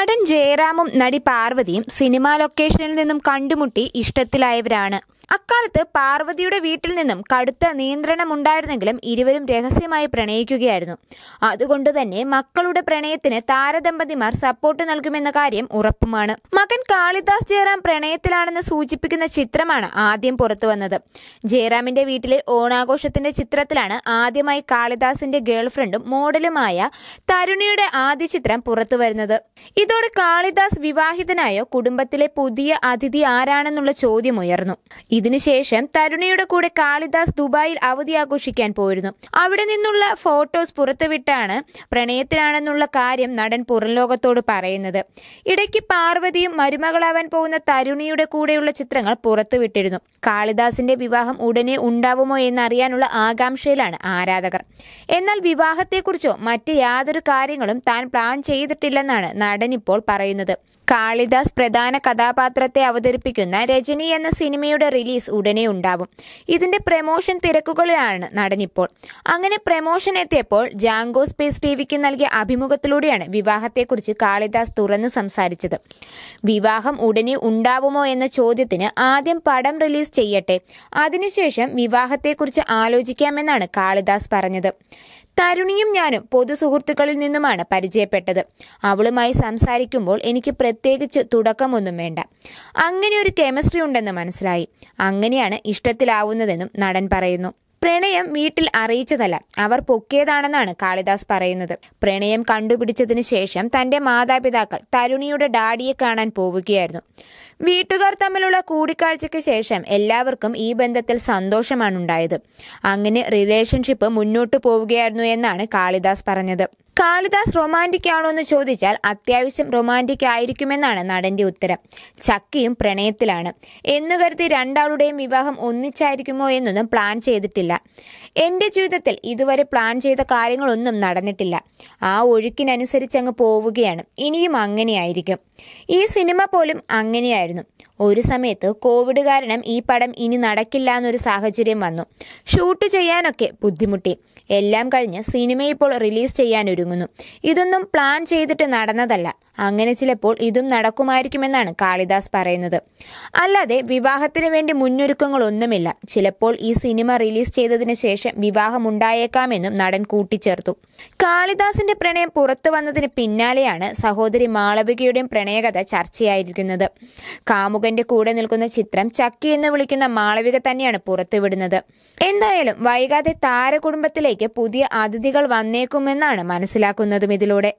നടൻ ജയറാമും നടി പാർവതിയും സിനിമാ ലൊക്കേഷനിൽ നിന്നും കണ്ടുമുട്ടി ഇഷ്ടത്തിലായവരാണ് അക്കാലത്ത് പാർവതിയുടെ വീട്ടിൽ നിന്നും കടുത്ത നിയന്ത്രണമുണ്ടായിരുന്നെങ്കിലും ഇരുവരും രഹസ്യമായി പ്രണയിക്കുകയായിരുന്നു അതുകൊണ്ട് തന്നെ മക്കളുടെ പ്രണയത്തിന് താരദമ്പതിമാർ സപ്പോർട്ട് നൽകുമെന്ന കാര്യം ഉറപ്പുമാണ് മകൻ കാളിദാസ് ജയറാം പ്രണയത്തിലാണെന്ന് സൂചിപ്പിക്കുന്ന ചിത്രമാണ് ആദ്യം പുറത്തു വന്നത് ജയറാമിന്റെ വീട്ടിലെ ഓണാഘോഷത്തിന്റെ ചിത്രത്തിലാണ് ആദ്യമായി കാളിദാസിന്റെ ഗേൾഫ്രണ്ടും മോഡലുമായ തരുണിയുടെ ആദ്യ ചിത്രം പുറത്തു വരുന്നത് ഇതോടെ കാളിദാസ് വിവാഹിതനായോ കുടുംബത്തിലെ പുതിയ അതിഥി ആരാണെന്നുള്ള ചോദ്യം ഉയർന്നു ഇതിനുശേഷം തരുണിയുടെ കൂടെ കാളിദാസ് ദുബായിൽ അവധി ആഘോഷിക്കാൻ പോയിരുന്നു അവിടെ നിന്നുള്ള ഫോട്ടോസ് പുറത്തുവിട്ടാണ് പ്രണയത്തിലാണെന്നുള്ള കാര്യം നടൻ പുറംലോകത്തോട് പറയുന്നത് ഇടയ്ക്ക് പാർവതിയും മരുമകളാവാൻ പോകുന്ന തരുണിയുടെ കൂടെയുള്ള ചിത്രങ്ങൾ പുറത്തുവിട്ടിരുന്നു കാളിദാസിന്റെ വിവാഹം ഉടനെ ഉണ്ടാവുമോ എന്നറിയാനുള്ള ആകാംക്ഷയിലാണ് ആരാധകർ എന്നാൽ വിവാഹത്തെക്കുറിച്ചോ മറ്റ് യാതൊരു കാര്യങ്ങളും താൻ പ്ലാൻ ചെയ്തിട്ടില്ലെന്നാണ് നടൻ ഇപ്പോൾ പറയുന്നത് കാളിദാസ് പ്രധാന കഥാപാത്രത്തെ അവതരിപ്പിക്കുന്ന രജനി എന്ന സിനിമയുടെ റിലീസ് റിലീസ് ഉടനെ ഉണ്ടാവും ഇതിന്റെ പ്രമോഷൻ തിരക്കുകളിലാണ് നടനിപ്പോൾ അങ്ങനെ പ്രമോഷൻ എത്തിയപ്പോൾ ജാങ്കോ സ്പേസ് ടിവിക്ക് നൽകിയ അഭിമുഖത്തിലൂടെയാണ് വിവാഹത്തെക്കുറിച്ച് കാളിദാസ് തുറന്ന് സംസാരിച്ചത് വിവാഹം ഉടനെ ഉണ്ടാവുമോ എന്ന ചോദ്യത്തിന് ആദ്യം പടം റിലീസ് ചെയ്യട്ടെ അതിനുശേഷം വിവാഹത്തെക്കുറിച്ച് ആലോചിക്കാമെന്നാണ് കാളിദാസ് പറഞ്ഞത് തരുണിയും ഞാനും പൊതുസുഹൃത്തുക്കളിൽ നിന്നുമാണ് പരിചയപ്പെട്ടത് അവളുമായി സംസാരിക്കുമ്പോൾ എനിക്ക് പ്രത്യേകിച്ച് തുടക്കമൊന്നും വേണ്ട അങ്ങനെ ഒരു കെമിസ്ട്രി ഉണ്ടെന്ന് മനസ്സിലായി അങ്ങനെയാണ് ഇഷ്ടത്തിലാവുന്നതെന്നും നടൻ പറയുന്നു പ്രണയം വീട്ടിൽ അറിയിച്ചതല്ല അവർ പൊക്കിയതാണെന്നാണ് കാളിദാസ് പറയുന്നത് പ്രണയം കണ്ടുപിടിച്ചതിന് ശേഷം തന്റെ മാതാപിതാക്കൾ തരുണിയുടെ ഡാഡിയെ കാണാൻ പോവുകയായിരുന്നു വീട്ടുകാർ തമ്മിലുള്ള കൂടിക്കാഴ്ചയ്ക്ക് ശേഷം എല്ലാവർക്കും ഈ ബന്ധത്തിൽ സന്തോഷമാണ് ഉണ്ടായത് അങ്ങനെ റിലേഷൻഷിപ്പ് മുന്നോട്ട് പോവുകയായിരുന്നു എന്നാണ് കാളിദാസ് പറഞ്ഞത് കാളിദാസ് റൊമാൻറ്റിക് ആണോ എന്ന് ചോദിച്ചാൽ അത്യാവശ്യം റൊമാൻറ്റിക് ആയിരിക്കുമെന്നാണ് നടന്റെ ഉത്തരം ചക്കിയും പ്രണയത്തിലാണ് എന്നു കരുതി രണ്ടാളുടെയും വിവാഹം ഒന്നിച്ചായിരിക്കുമോ എന്നൊന്നും പ്ലാൻ ചെയ്തിട്ടില്ല എൻ്റെ ജീവിതത്തിൽ ഇതുവരെ പ്ലാൻ ചെയ്ത കാര്യങ്ങളൊന്നും നടന്നിട്ടില്ല ആ ഒഴുക്കിനനുസരിച്ച് അങ്ങ് പോവുകയാണ് ഇനിയും അങ്ങനെയായിരിക്കും ഈ സിനിമ പോലും അങ്ങനെയായിരുന്നു ഒരു സമയത്ത് കോവിഡ് കാരണം ഈ പടം ഇനി നടക്കില്ല എന്നൊരു സാഹചര്യം വന്നു ഷൂട്ട് ചെയ്യാനൊക്കെ ബുദ്ധിമുട്ടി എല്ലാം കഴിഞ്ഞ് സിനിമ ഇപ്പോൾ റിലീസ് ചെയ്യാനൊരുങ്ങുന്നു ഇതൊന്നും പ്ലാൻ ചെയ്തിട്ട് നടന്നതല്ല അങ്ങനെ ചിലപ്പോൾ ഇതും നടക്കുമായിരിക്കുമെന്നാണ് കാളിദാസ് പറയുന്നത് അല്ലാതെ വിവാഹത്തിന് വേണ്ടി മുന്നൊരുക്കങ്ങളൊന്നുമില്ല ചിലപ്പോൾ ഈ സിനിമ റിലീസ് ചെയ്തതിനു ശേഷം വിവാഹമുണ്ടായേക്കാമെന്നും നടൻ കൂട്ടിച്ചേർത്തു കാളിദാസിന്റെ പ്രണയം പുറത്തു വന്നതിന് പിന്നാലെയാണ് സഹോദരി മാളവികയുടെയും പ്രണയം പ്രണയകഥ ചർച്ചയായിരിക്കുന്നത് കാമുകന്റെ കൂടെ നിൽക്കുന്ന ചിത്രം ചക്കി എന്ന് വിളിക്കുന്ന മാളവിക തന്നെയാണ് പുറത്തുവിടുന്നത് എന്തായാലും വൈകാതെ താരകുടുംബത്തിലേക്ക് പുതിയ അതിഥികൾ വന്നേക്കുമെന്നാണ് മനസ്സിലാക്കുന്നതും ഇതിലൂടെ